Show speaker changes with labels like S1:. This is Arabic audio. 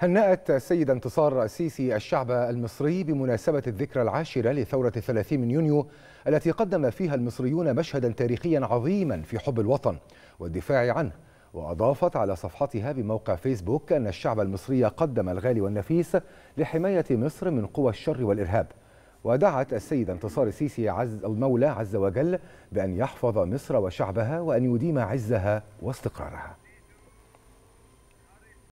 S1: هنأت السيدة انتصار السيسي الشعب المصري بمناسبة الذكرى العاشرة لثورة 30 من يونيو التي قدم فيها المصريون مشهدا تاريخيا عظيما في حب الوطن والدفاع عنه وأضافت على صفحتها بموقع فيسبوك أن الشعب المصري قدم الغالي والنفيس لحماية مصر من قوى الشر والإرهاب ودعت السيدة انتصار السيسي عز المولى عز وجل بأن يحفظ مصر وشعبها وأن يديم عزها واستقرارها